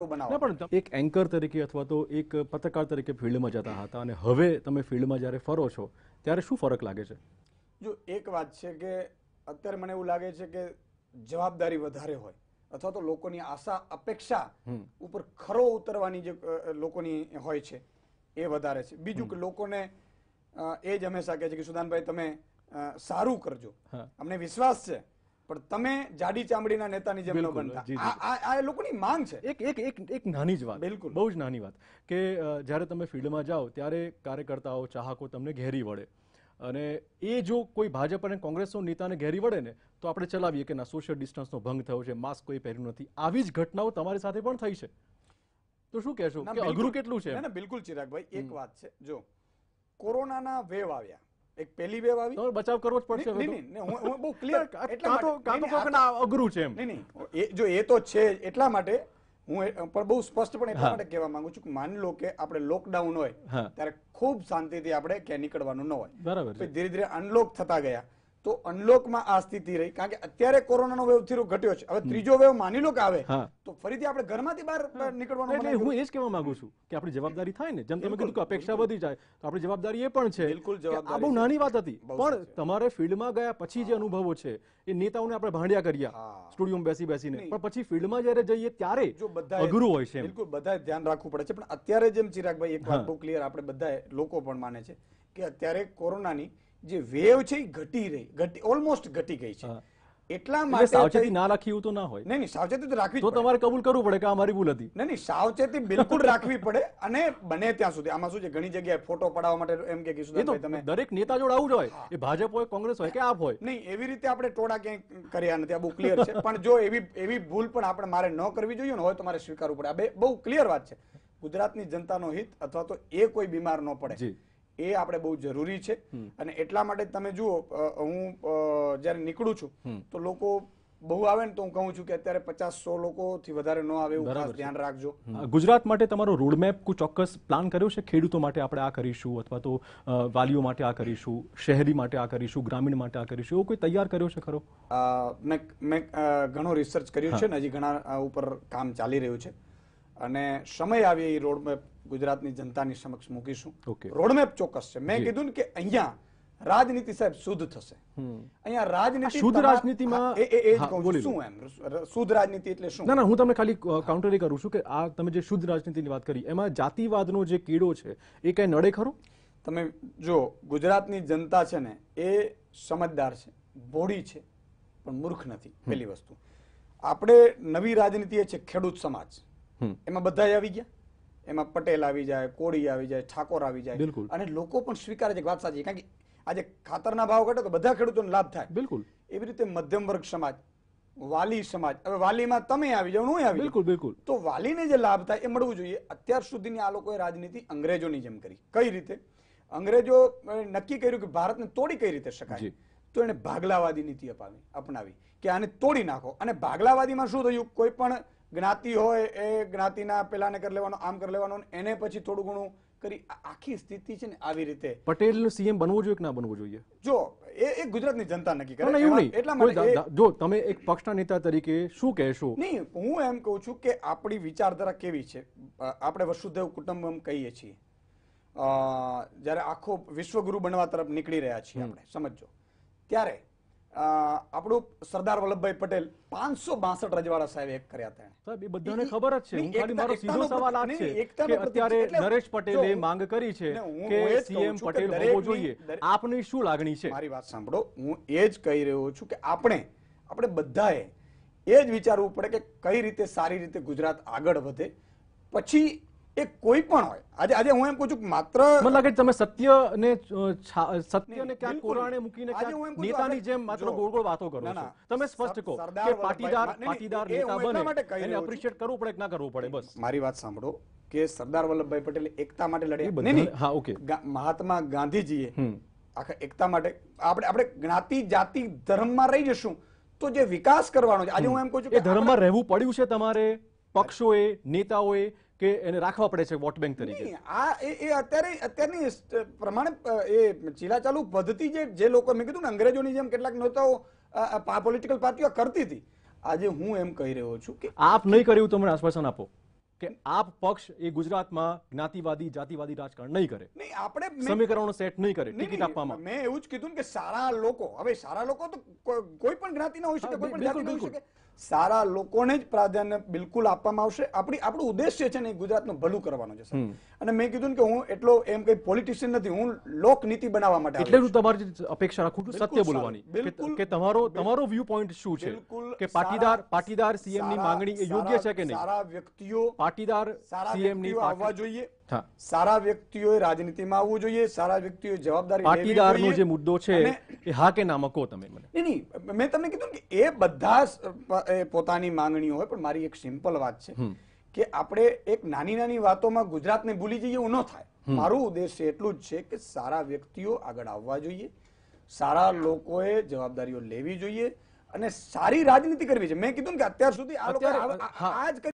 એક એન્કર તરીકે અથવા તો એક પત્રકાર તરીકે ફિલ્ડમાં જતા હતા અને હવે તમે ફિલ્ડમાં જ્યારે ફરો છો ત્યારે શું ફરક લાગે છે જો એક વાત છે કે અત્યારે મને એવું લાગે છે કે જવાબદારી વધારે હોય અથવા તો લોકોની આશા અપેક્ષા ઉપર ખરો ઉતરવાની જે લોકોની હોય છે એ વધારે છે બીજું કે લોકોને એ જ હંમેશા કહે છે કે સુદાનભાઈ તમે સારું કરજો અમને વિશ્વાસ છે પણ તમે જાડી ચામડીના નેતાની જેમ ન બનતા આ લોકોની માંગ છે એક એક એક એક નાની જ વાત બિલકુલ બહુ જ નાની વાત કે જ્યારે તમે ફિલ્ડમાં જાઓ ત્યારે કાર્યકર્તાઓ ચાહકો તમને ઘેરી વળે અને એ જો કોઈ ભાજપ અને કોંગ્રેસનો નેતાને ઘેરી વળે ને તો આપણે ચલાવીએ કે ના સોશિયલ ડિસ્ટન્સનો ભંગ થયો છે માસ્ક કોઈ પહેર્યું નથી આવી જ ઘટનાઓ તમારી સાથે પણ થઈ છે તો શું કહેશો કે અઘરું કેટલું છે બિલકુલ ચિરાગભાઈ એક વાત છે જો કોરોનાના વેવ આવ્યા એક પહેલી વેવ આવી તો બચાવ કરવો જ પડશે નહીં નહીં હું બહુ ક્લિયર એટલા તો કાં તો કોકના અઘરું છે એમ નહીં નહીં એ જો એ તો છે એટલા માટે હું પણ બહુ સ્પષ્ટ પણ એટલા માટે કહેવા માંગુ છું કે માની લો કે આપણે લોકડાઉન હોય ત્યારે ખૂબ શાંતિથી આપણે ક્યાં નીકળવાનું ન હોય બરાબર ધીરે ધીરે અનલોક થતા ગયા તો અનલોકમાં આ સ્થિતિ રહી કારણ કે અત્યારે કોરોનાનો વેવ થીરો ઘટ્યો છે હવે ત્રીજો વેવ માની લો કે આવે તો ફરીથી આપણે ઘરમાંથી બહાર નીકળવાનું એટલે હું એ જ કહેવા માંગુ છું કે આપણી જવાબદારી થાય ને જેમ તમે કીધું કે અપેક્ષા વધી જાય તો આપણી જવાબદારી એ પણ છે બિલકુલ આ બહુ નાની વાત હતી પણ તમારે ફિલ્ડમાં ગયા પછી જે અનુભવો છે એ નેતાઓને આપણે ભાંડ્યા કર્યા સ્ટુડિયોમાં બેસી બેસીને પણ પછી ફિલ્ડમાં જ્યારે જઈએ ત્યારે જો બધા અઘરું હોય છે બિલકુલ બધા ધ્યાન રાખવું પડે છે પણ અત્યારે જેમ ચિરાગભાઈ એક વાત બહુ ક્લિયર આપણે બધા લોકો પણ માને છે કે અત્યારે કોરોનાની જે વેવ છે એ ઘટી રહી ઘટી ઓલમોસ્ટ ઘટી ગઈ છે એટલા માટે સાવચેતી ના રાખી એવું તો ના હોય નહીં સાવચેતી તો રાખવી તો તમારે કબૂલ કરવું પડે કે આ મારી ભૂલ હતી નહીં નહીં સાવચેતી બિલકુલ રાખવી પડે અને બને ત્યાં સુધી આમાં શું છે ઘણી જગ્યાએ ફોટો પડાવવા માટે એમ કે કીધું તમે દરેક નેતા જોડ આવું જ હોય એ ભાજપ હોય કોંગ્રેસ હોય કે આપ હોય નહીં એવી રીતે આપણે ટોળા ક્યાંય કર્યા નથી આ બહુ ક્લિયર છે પણ જો એવી એવી ભૂલ પણ આપણે મારે ન કરવી જોઈએ ને હોય તો મારે સ્વીકારવું પડે આ બહુ ક્લિયર વાત છે ગુજરાતની જનતાનો હિત અથવા તો એ કોઈ બીમાર ન પડે એ આપણે બહુ જરૂરી છે અને એટલા માટે તમે જુઓ હું જ્યારે નીકળું છું તો લોકો બહુ આવે ને તો હું કહું છું કે અત્યારે પચાસ સો લોકોથી વધારે ન આવે એવું ધ્યાન રાખજો ગુજરાત માટે તમારો રોડમેપ કોઈ ચોક્કસ પ્લાન કર્યો છે ખેડૂતો માટે આપણે આ કરીશું અથવા તો વાલીઓ માટે આ કરીશું શહેરી માટે આ કરીશું ગ્રામીણ માટે આ કરીશું એવો કોઈ તૈયાર કર્યો છે ખરો મેં મેં ઘણો રિસર્ચ કર્યો છે ને હજી ઘણા ઉપર કામ ચાલી રહ્યું છે અને સમય આવે એ રોડમેપ ગુજરાતની જનતાની સમક્ષ મૂકીશું રોડમેપ ચોક્કસ છે મેં કીધું કે અહીંયા રાજનીતિ સાહેબ શુદ્ધ થશે અહીંયા રાજનીતિ શુદ્ધ રાજનીતિમાં એ એ જ શું એમ શુદ્ધ રાજનીતિ એટલે શું ના ના હું તમને ખાલી કાઉન્ટર કરું છું કે આ તમે જે શુદ્ધ રાજનીતિની વાત કરી એમાં જાતિવાદનો જે કીડો છે એ કઈ નડે ખરો તમે જો ગુજરાતની જનતા છે ને એ સમજદાર છે બોડી છે પણ મૂર્ખ નથી પહેલી વસ્તુ આપણે નવી રાજનીતિ એ છે ખેડૂત સમાજ એમાં બધા આવી ગયા એમાં પટેલ આવી જાય કોળી આવી જાય ઠાકોર આવી જાય બિલકુલ અને લોકો પણ સ્વીકારે છે વાત સાચી કારણ કે આજે ખાતરના ભાવ ઘટે તો બધા ખેડૂતોને લાભ થાય બિલકુલ એવી રીતે મધ્યમ વર્ગ સમાજ વાલી સમાજ હવે વાલીમાં તમે આવી જાવ હું આવી બિલકુલ બિલકુલ તો વાલીને જે લાભ થાય એ મળવું જોઈએ અત્યાર સુધીની આ લોકોએ રાજનીતિ અંગ્રેજોની જેમ કરી કઈ રીતે અંગ્રેજો નક્કી કર્યું કે ભારતને તોડી કઈ રીતે શકાય તો એને ભાગલાવાદી નીતિ અપાવી અપનાવી કે આને તોડી નાખો અને ભાગલાવાદીમાં શું થયું કોઈ પણ જ્ઞાતિ હોય એ જ્ઞાતિના પેલાને કરી લેવાનો આમ કરી લેવાનો એને પછી થોડું ઘણું કરી આખી સ્થિતિ છે ને આવી રીતે પટેલ સીએમ બનવું જોઈએ કે ના બનવું જોઈએ જો એ એ ગુજરાતની જનતા નક્કી કરે એવું નહીં એટલા માટે જો તમે એક પક્ષના નેતા તરીકે શું કહેશો નહીં હું એમ કહું છું કે આપણી વિચારધારા કેવી છે આપણે વસુદેવ કુટુંબમ કહીએ છીએ જ્યારે આખો વિશ્વગુરુ બનવા તરફ નીકળી રહ્યા છીએ આપણે સમજો ત્યારે આપણું સરદાર વલ્લભભાઈ પટેલ પાંચસો બાસઠ રજવાડા સાહેબ એક કર્યા હતા સાહેબ એ બધાને ખબર જ છે મારો સીધો સવાલ આ છે કે અત્યારે નરેશ પટેલે માંગ કરી છે કે સીએમ પટેલ હોવો જોઈએ આપની શું લાગણી છે મારી વાત સાંભળો હું એ જ કહી રહ્યો છું કે આપણે આપણે બધાએ એ જ વિચારવું પડે કે કઈ રીતે સારી રીતે ગુજરાત આગળ વધે પછી એ કોઈ પણ હોય આજે આજે હું એમ કહું છું માત્ર મને લાગે તમે સત્યને સત્યને ક્યાંક કોરાણે મૂકીને નેતાની જેમ માત્ર ગોળ ગોળ વાતો કરો છો તમે સ્પષ્ટ કહો કે પાટીદાર પાટીદાર નેતા બને એને એપ્રિશિએટ કરવું પડે કે ના કરવું પડે બસ મારી વાત સાંભળો કે સરદાર વલ્લભભાઈ પટેલ એકતા માટે લડ્યા નહીં નહીં હા ઓકે મહાત્મા ગાંધીજીએ આખા એકતા માટે આપણે આપણે જ્ઞાતિ જાતિ ધર્મમાં રહી જશું તો જે વિકાસ કરવાનો છે આજે હું એમ કહું છું કે ધર્મમાં રહેવું પડ્યું છે તમારે પક્ષોએ નેતાઓએ કે એને રાખવા પડે છે વોટ બેંક તરીકે આ એ અત્યારે અત્યારની પ્રમાણે એ ચીલાચાલુ પદ્ધતિ જે જે લોકો મેં કીધું ને અંગ્રેજોની જેમ કેટલાક નેતાઓ પોલિટિકલ પાર્ટીઓ કરતી હતી આજે હું એમ કહી રહ્યો છું કે આપ નહીં કર્યું તમને આશ્વાસન આપો કે આપ પક્ષ એ ગુજરાતમાં જ્ઞાતિવાદી જાતિવાદી રાજકારણ નહીં કરે નહીં આપણે સમીકરણો સેટ નહીં કરે ટિકિટ આપવામાં મેં એવું જ કીધું કે સારા લોકો હવે સારા લોકો તો કોઈ પણ જ્ઞાતિના હોઈ શકે કોઈ પણ જાતિના હોઈ શકે સારા લોકોને જ પ્રાધાન્ય બિલકુલ આપવામાં આવશે આપણી આપણો ઉદ્દેશ્ય છે ને ગુજરાતનું ભલું કરવાનો છે અને મેં કીધું કે હું એટલો એમ કઈ પોલિટિશિયન નથી હું લોકનીતિ બનાવવા માટે એટલે હું તમારી અપેક્ષા રાખું છું સત્ય બોલવાની કે તમારો તમારો વ્યૂ પોઈન્ટ શું છે કે પાટીદાર પાટીદાર સીએમ ની માંગણી યોગ્ય છે કે નહીં સારા વ્યક્તિઓ પાટીદાર સીએમની આવવા જોઈએ સારા વ્યક્તિઓએ રાજનીતિમાં આવવું જોઈએ સારા વ્યક્તિઓએ જવાબદારી પાટીદારનો જે મુદ્દો છે એ હા કે નામાં કહો તમે મને નહીં મેં તમને કીધું કે એ બધા પોતાની માંગણીઓ હોય પણ મારી એક સિમ્પલ વાત છે કે આપણે એક નાની નાની વાતોમાં ગુજરાતને ભૂલી જઈએ એવું ન થાય મારું ઉદ્દેશ્ય એટલું જ છે કે સારા વ્યક્તિઓ આગળ આવવા જોઈએ સારા લોકોએ જવાબદારીઓ લેવી જોઈએ અને સારી રાજનીતિ કરવી છે મેં કીધું કે અત્યાર સુધી આ